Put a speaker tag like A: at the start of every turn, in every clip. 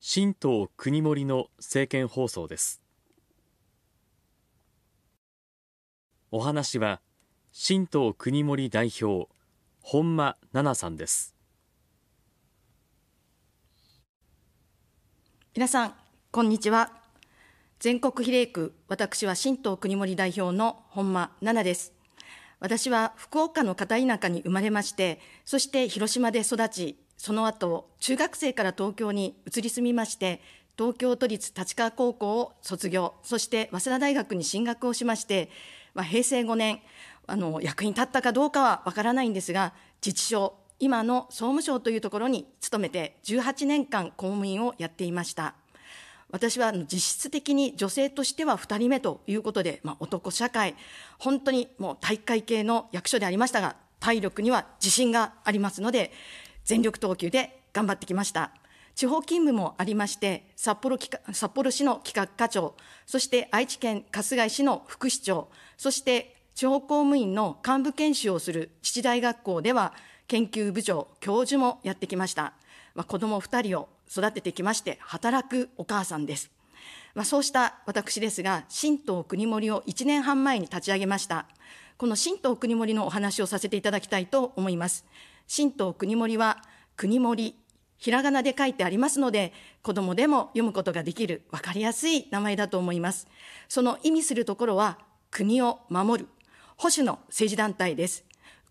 A: 新党国盛の政見放送ですお話は新党国盛代表本間奈々さんです皆さんこんにちは全国比例区私は新党国盛代表の本間奈々です私は福岡の片田舎に生まれましてそして広島で育ちその後中学生から東京に移り住みまして東京都立立川高校を卒業そして早稲田大学に進学をしまして、まあ、平成5年あの役に立ったかどうかはわからないんですが自治省今の総務省というところに勤めて18年間公務員をやっていました私は実質的に女性としては2人目ということで、まあ、男社会本当にもう体育会系の役所でありましたが体力には自信がありますので、全力投球で頑張ってきました。地方勤務もありまして、札幌札幌市の企画課長、そして愛知県春日井市の副市長、そして地方公務員の幹部研修をする父。大学校では、研究部長、教授もやってきました。まあ、子供2人を育ててきまして、働くお母さんです。まあ、そうした私ですが、新党国盛を1年半前に立ち上げました。この新党国盛のお話をさせていただきたいと思います。新党国盛は国盛ひらがなで書いてありますので、子どもでも読むことができる、わかりやすい名前だと思います。その意味するところは、国を守る、保守の政治団体です。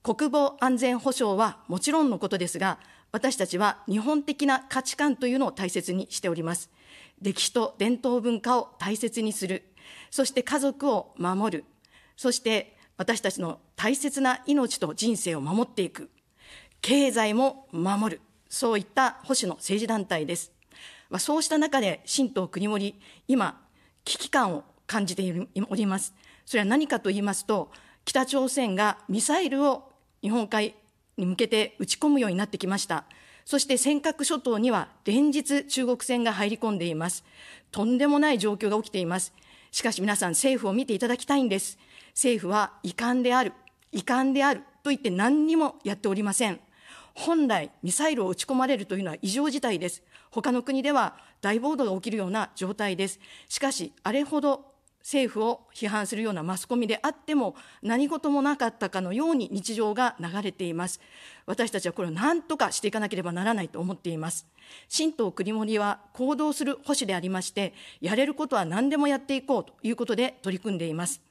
A: 国防安全保障はもちろんのことですが、私たちは日本的な価値観というのを大切にしております。歴史と伝統文化を大切にする、そして家族を守る、そして私たちの大切な命と人生を守っていく、経済も守る、そういった保守の政治団体です。まあ、そうした中で、新党国盛、今、危機感を感じております。それは何かと言いますと、北朝鮮がミサイルを日本海に向けて撃ち込むようになってきました。そして尖閣諸島には連日中国船が入り込んでいます。とんでもない状況が起きています。しかし皆さん政府を見ていただきたいんです。政府は遺憾である、遺憾であると言って何にもやっておりません。本来、ミサイルを撃ち込まれるというのは異常事態です。他の国では大暴動が起きるような状態です。しかし、あれほど政府を批判するようなマスコミであっても、何事もなかったかのように日常が流れています。私たちはこれを何とかしていかなければならないと思っています。新党国盛は行動する保守でありまして、やれることは何でもやっていこうということで取り組んでいます。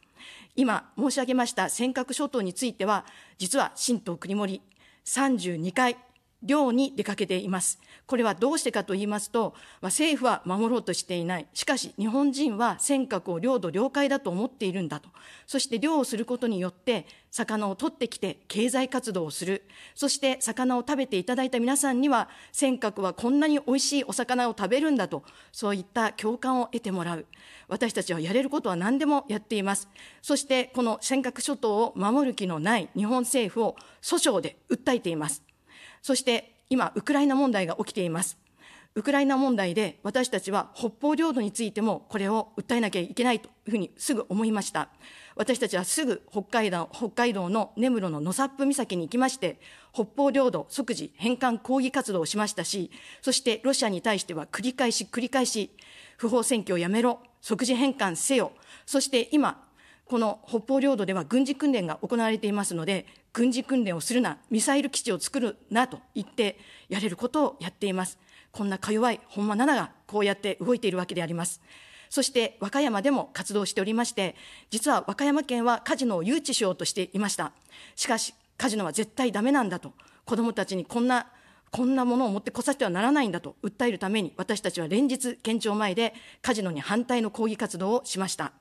A: 今申し上げました尖閣諸島については、実は新党国盛32回漁に出かけています。これはどうしてかと言いますと、政府は守ろうとしていない。しかし、日本人は尖閣を領土領海だと思っているんだと。そして漁をすることによって、魚を取ってきて経済活動をする。そして魚を食べていただいた皆さんには、尖閣はこんなに美味しいお魚を食べるんだと、そういった共感を得てもらう。私たちはやれることは何でもやっています。そして、この尖閣諸島を守る気のない日本政府を訴訟で訴えています。そして今、ウクライナ問題が起きています。ウクライナ問題で私たちは北方領土についてもこれを訴えなきゃいけないというふうにすぐ思いました。私たちはすぐ北海道北海道の根室の野サップ岬に行きまして、北方領土即時返還抗議活動をしましたし、そしてロシアに対しては繰り返し繰り返し、不法占拠をやめろ、即時返還せよ、そして今、この北方領土では軍事訓練が行われていますので、軍事訓練をするな、ミサイル基地を作るなと言って、やれることをやっています。こんなか弱い本間7がこうやって動いているわけであります。そして和歌山でも活動しておりまして、実は和歌山県はカジノを誘致しようとしていました。しかし、カジノは絶対ダメなんだと、子供たちにこんなこんなものを持ってこさせてはならないんだと訴えるために、私たちは連日、県庁前でカジノに反対の抗議活動をしました。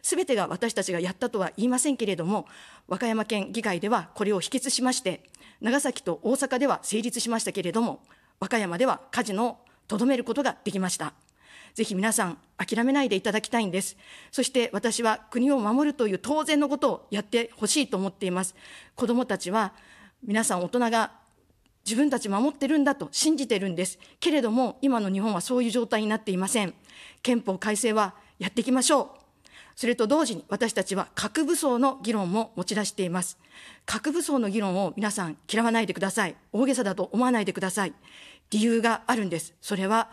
A: すべてが私たちがやったとは言いませんけれども、和歌山県議会ではこれを否決しまして、長崎と大阪では成立しましたけれども、和歌山ではカジノをとどめることができました。ぜひ皆さん、諦めないでいただきたいんです。そして私は国を守るという当然のことをやってほしいと思っています。子供たちは皆さん大人が自分たち守ってるんだと信じてるんです。けれども、今の日本はそういう状態になっていません。憲法改正はやっていきましょう。それと同時に私たちは核武装の議論も持ち出しています。核武装の議論を皆さん嫌わないでください。大げさだと思わないでください。理由があるんです。それは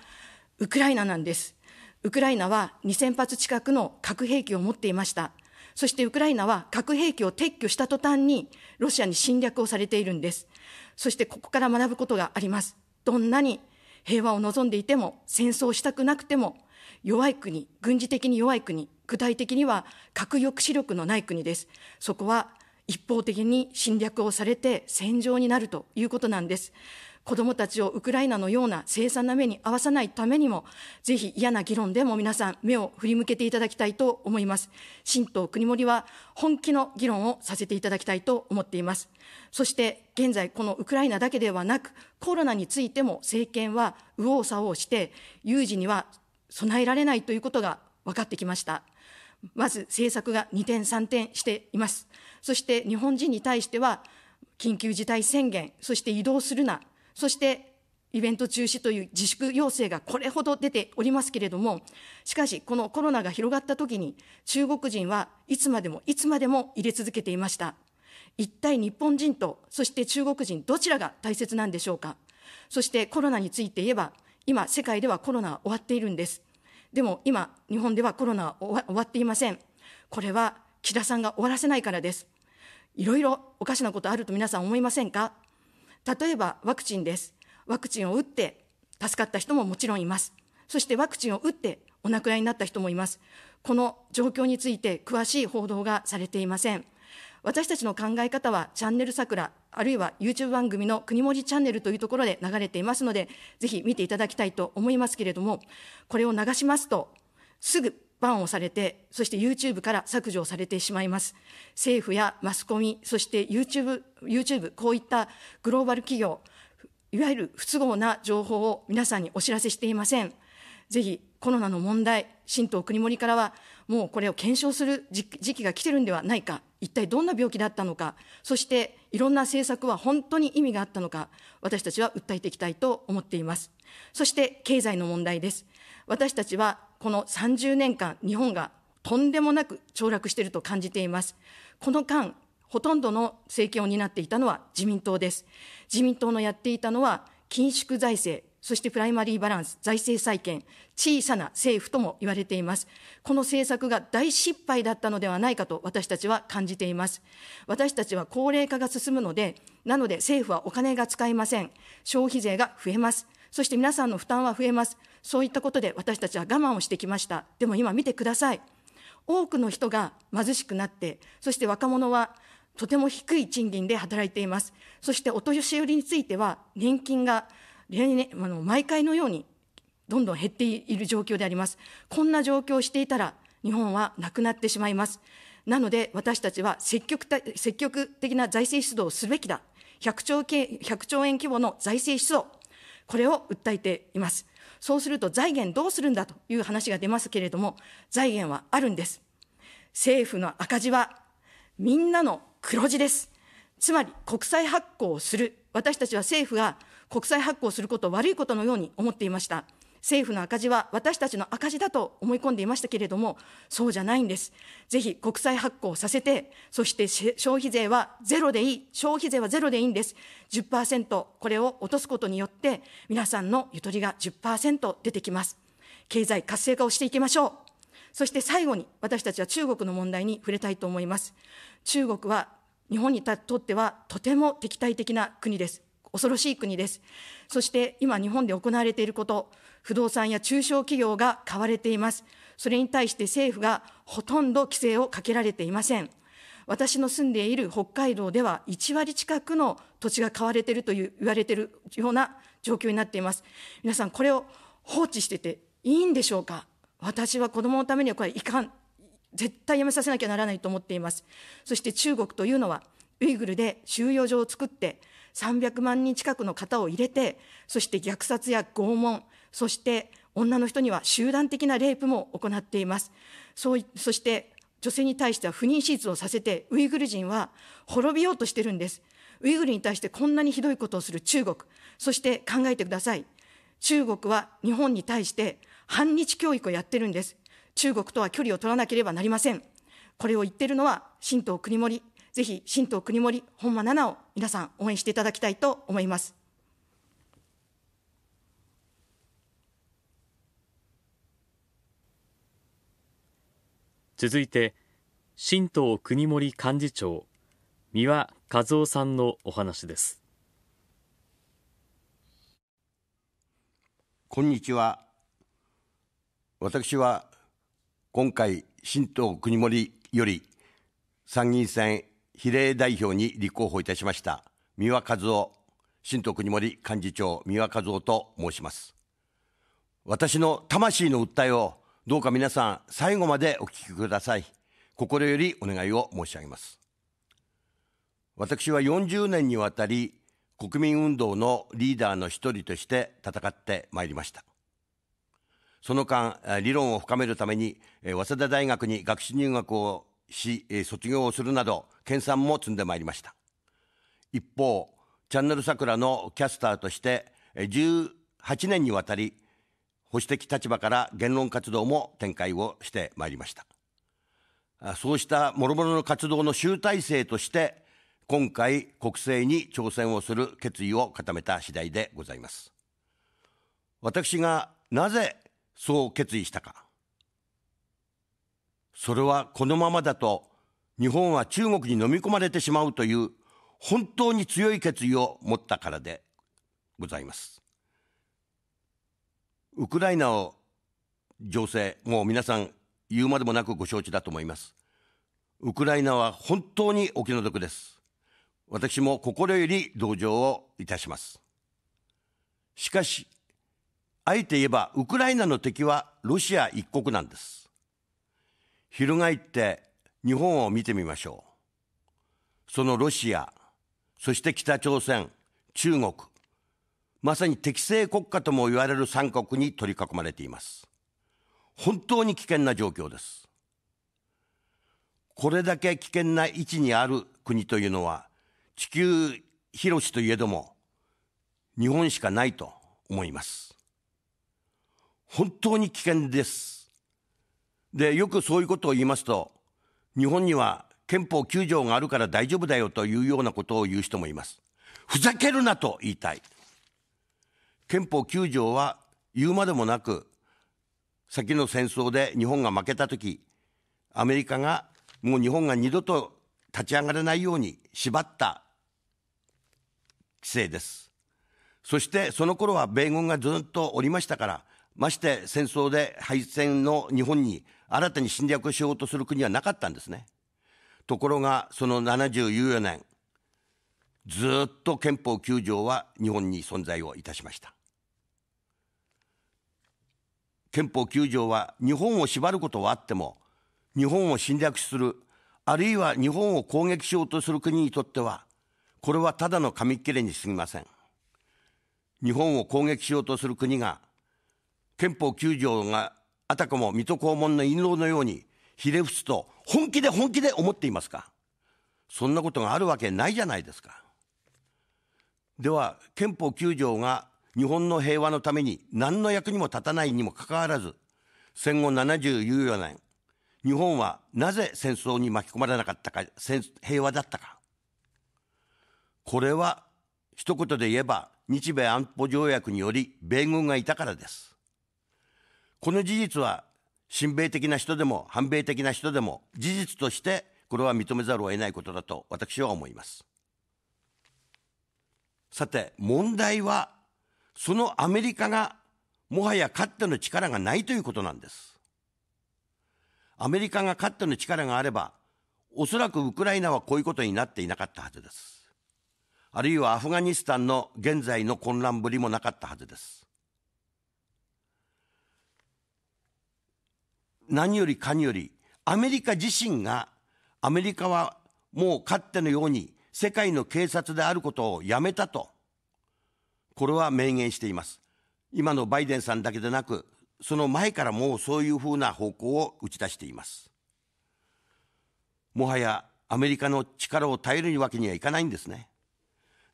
A: ウクライナなんです。ウクライナは2000発近くの核兵器を持っていました。そしてウクライナは核兵器を撤去した途端に、ロシアに侵略をされているんです。そしてここから学ぶことがあります。どんなに平和を望んでいても、戦争したくなくても、弱い国、軍事的に弱い国、具体的には核抑止力のない国です。そこは一方的に侵略をされて戦場になるということなんです。子どもたちをウクライナのような凄惨な目に遭わさないためにも、ぜひ嫌な議論でも皆さん、目を振り向けていただきたいと思います。新党国盛は本気の議論をさせていただきたいと思っています。そして現在、このウクライナだけではなく、コロナについても政権は右往左往して、有事には備えられないということが分かってきました。まず政策が二点、三点しています。そして日本人に対しては、緊急事態宣言、そして移動するな、そしてイベント中止という自粛要請がこれほど出ておりますけれども、しかし、このコロナが広がったときに、中国人はいつまでもいつまでも入れ続けていました。一体日本人と、そして中国人、どちらが大切なんでしょうか。そしてコロナについて言えば、今、世界ではコロナは終わっているんです。でも今、日本ではコロナは終わっていません。これは、岸田さんが終わらせないからです。いろいろおかしなことあると皆さん思いませんか例えばワクチンです。ワクチンを打って助かった人ももちろんいます。そしてワクチンを打ってお亡くなりになった人もいます。この状況について詳しい報道がされていません。私たちの考え方はチャンネル桜、あるいは YouTube 番組の国文字チャンネルというところで流れていますので、ぜひ見ていただきたいと思いますけれども、これを流しますと、すぐバンをされて、そして YouTube から削除されてしまいます。政府やマスコミ、そして YouTube、YouTube、こういったグローバル企業、いわゆる不都合な情報を皆さんにお知らせしていません。ぜひ、コロナの問題、新党国盛からは、もうこれを検証する時期が来てるんではないか、一体どんな病気だったのか、そしていろんな政策は本当に意味があったのか、私たちは訴えていきたいと思っています。そして、経済の問題です。私たちはこの30年間、日本がとんでもなく凋落していると感じています。この間、ほとんどの政権を担っていたのは自民党です。自民党のやっていたのは、緊縮財政、そしてプライマリーバランス、財政再建、小さな政府とも言われています。この政策が大失敗だったのではないかと私たちは感じています。私たちは高齢化が進むので、なので政府はお金が使いません。消費税が増えます。そして皆さんの負担は増えます。そういったことで私たちは我慢をしてきました。でも今見てください。多くの人が貧しくなって、そして若者はとても低い賃金で働いています。そしてお年寄りについては、年金が、ね、あの毎回のようにどんどん減っている状況であります。こんな状況をしていたら、日本はなくなってしまいます。なので、私たちは積極積極的な財政出動をすべきだ。100兆 ,100 兆円規模の財政出動、これを訴えています。そうすると財源どうするんだという話が出ますけれども、財源はあるんです。政府の赤字はみんなの黒字です。つまり国債発行をする。私たちは政府が国債発行することを悪いことのように思っていました。政府の赤字は私たちの赤字だと思い込んでいましたけれども、そうじゃないんです。ぜひ国債発行させて、そして消費税はゼロでいい、消費税はゼロでいいんです。10%、これを落とすことによって、皆さんのゆとりが10%出てきます。経済活性化をしていきましょう。そして最後に、私たちは中国の問題に触れたいと思います。中国は日本にとってはとても敵対的な国です。恐ろしい国です。そして今日本で行われていること、不動産や中小企業が買われています。それに対して政府がほとんど規制をかけられていません。私の住んでいる北海道では1割近くの土地が買われているという言われているような状況になっています。皆さん、これを放置してていいんでしょうか私は子どものためにはこれいかん。絶対やめさせなきゃならないと思っています。そして中国というのは、ウイグルで収容所を作って、300万人近くの方を入れて、そして虐殺や拷問、そして女の人には集団的なレイプも行っています。そうそして女性に対しては不妊手術をさせて、ウイグル人は滅びようとしてるんです。ウイグルに対してこんなにひどいことをする中国、そして考えてください。中国は日本に対して反日教育をやってるんです。中国とは距離を取らなければなりません。これを言ってるのは新党国盛、ぜひ新党国盛、本間奈々を皆さん応援していただきたいと思います。続いて、新党国盛幹事長、三輪和夫さんのお話です。こんに
B: ちは。私は今回、新党国盛より参議院選比例代表に立候補いたしました、三輪和夫、新党国盛幹事長、三輪和夫と申します。私の魂の訴えをどうか皆さん、最後までお聞きください。心よりお願いを申し上げます。私は40年にわたり、国民運動のリーダーの一人として戦ってまいりました。その間、理論を深めるために、早稲田大学に学士入学をし、卒業をするなど、研鑽も積んでまいりました。一方、チャンネル桜のキャスターとして、18年にわたり、保守的立場から言論活動も展開をしてまいりました。そうした諸々の活動の集大成として、今回国政に挑戦をする決意を固めた次第でございます。私がなぜそう決意したか。それはこのままだと日本は中国に飲み込まれてしまうという本当に強い決意を持ったからでございます。ウクライナを情勢、もう皆さん言うまでもなくご承知だと思います。ウクライナは本当にお気の毒です。私も心より同情をいたします。しかし、あえて言えばウクライナの敵はロシア一国なんです。翻って日本を見てみましょう。そのロシア、そして北朝鮮、中国、まさに適正国家とも言われる三国に取り囲まれています。本当に危険な状況です。これだけ危険な位置にある国というのは、地球広しといえども、日本しかないと思います。本当に危険です。で、よくそういうことを言いますと、日本には憲法9条があるから大丈夫だよというようなことを言う人もいます。ふざけるなと言いたい。憲法9条は言うまでもなく、先の戦争で日本が負けたとき、アメリカがもう日本が二度と立ち上がれないように縛った規制です。そしてその頃は米軍がずっとおりましたから、まして戦争で敗戦の日本に新たに侵略しようとする国はなかったんですね。ところがその74年、ずっと憲法9条は日本に存在をいたしました。憲法9条は日本を縛ることはあっても、日本を侵略する、あるいは日本を攻撃しようとする国にとっては、これはただの紙っきれにすぎません。日本を攻撃しようとする国が、憲法9条があたかも水戸黄門の印籠のようにひれ伏すと本気で本気で思っていますかそんなことがあるわけないじゃないですか。では、憲法9条が日本の平和のために何の役にも立たないにもかかわらず、戦後74年、日本はなぜ戦争に巻き込まれなかったか、平和だったか。これは、一言で言えば、日米安保条約により米軍がいたからです。この事実は、親米的な人でも反米的な人でも事実としてこれは認めざるを得ないことだと私は思います。さて、問題はそのアメリカがもはや勝っての力がないということなんです。アメリカが勝っての力があれば、おそらくウクライナはこういうことになっていなかったはずです。あるいはアフガニスタンの現在の混乱ぶりもなかったはずです。何よりかにより、アメリカ自身が、アメリカはもう勝ってのように世界の警察であることをやめたと、これは明言しています。今のバイデンさんだけでなく、その前からもうそういうふうな方向を打ち出しています。もはやアメリカの力を頼るわけにはいかないんですね。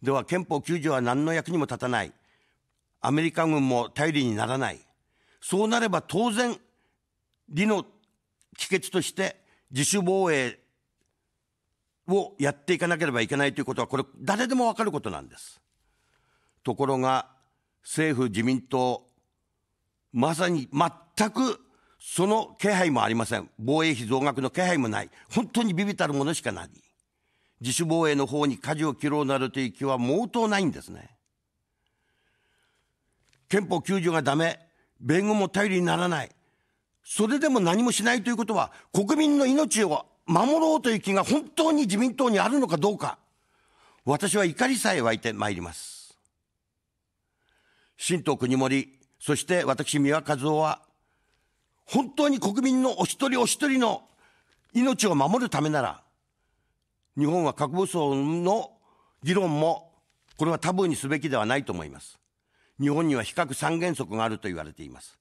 B: では憲法9条は何の役にも立たない。アメリカ軍も頼りにならない。そうなれば当然、理の帰結として自主防衛をやっていかなければいけないということは、これ誰でもわかることなんです。ところが、政府・自民党、まさに全くその気配もありません。防衛費増額の気配もない。本当に微々たるものしかない。自主防衛の方に舵を切ろうなるという気は毛頭ないんですね。憲法9条がダメ。弁護も頼りにならない。それでも何もしないということは、国民の命を守ろうという気が本当に自民党にあるのかどうか。私は怒りさえ湧いてまいります。新党国盛、そして私、三輪和夫は、本当に国民のお一人お一人の命を守るためなら、日本は核武装の議論も、これはタブーにすべきではないと思います。日本には非核三原則があると言われています。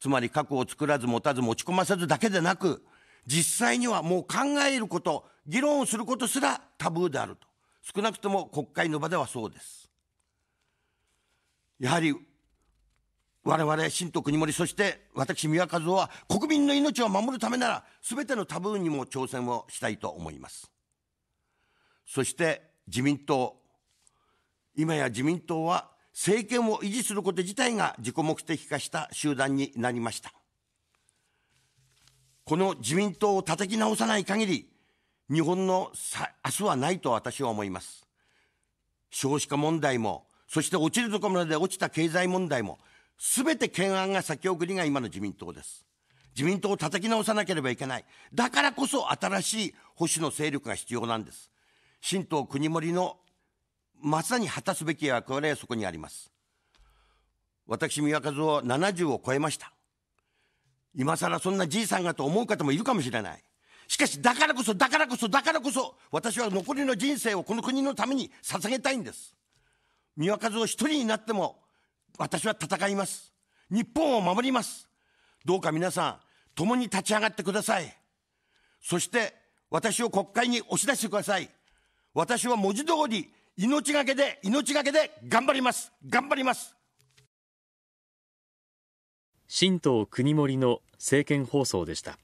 B: つまり核を作らず持たず持ち込ませずだけでなく、実際にはもう考えること、議論をすることすらタブーであると。少なくとも国会の場ではそうです。やはり我々新と国盛そして私宮和夫は国民の命を守るためならすべてのタブーにも挑戦をしたいと思いますそして自民党今や自民党は政権を維持すること自体が自己目的化した集団になりましたこの自民党を叩き直さない限り日本の明日はないと私は思います少子化問題もそして落ちるところまで落ちた経済問題も、すべて懸案が先送りが今の自民党です。自民党を叩き直さなければいけない。だからこそ新しい保守の勢力が必要なんです。新党国盛りのまさに果たすべき役割はそこにあります。私、三輪和夫は70を超えました。今更そんなじいさんがと思う方もいるかもしれない。しかし、だからこそ、だからこそ、だからこそ、私は残りの人生をこの国のために捧げたいんです。三輪和夫一人になっても、私は戦います。日本を守ります。どうか皆さん、共に立ち上がってください。そして、私を国会に押し出してください。私は文字通り、命がけで、命がけで頑張ります。頑張ります。新党国盛の政見放送でした。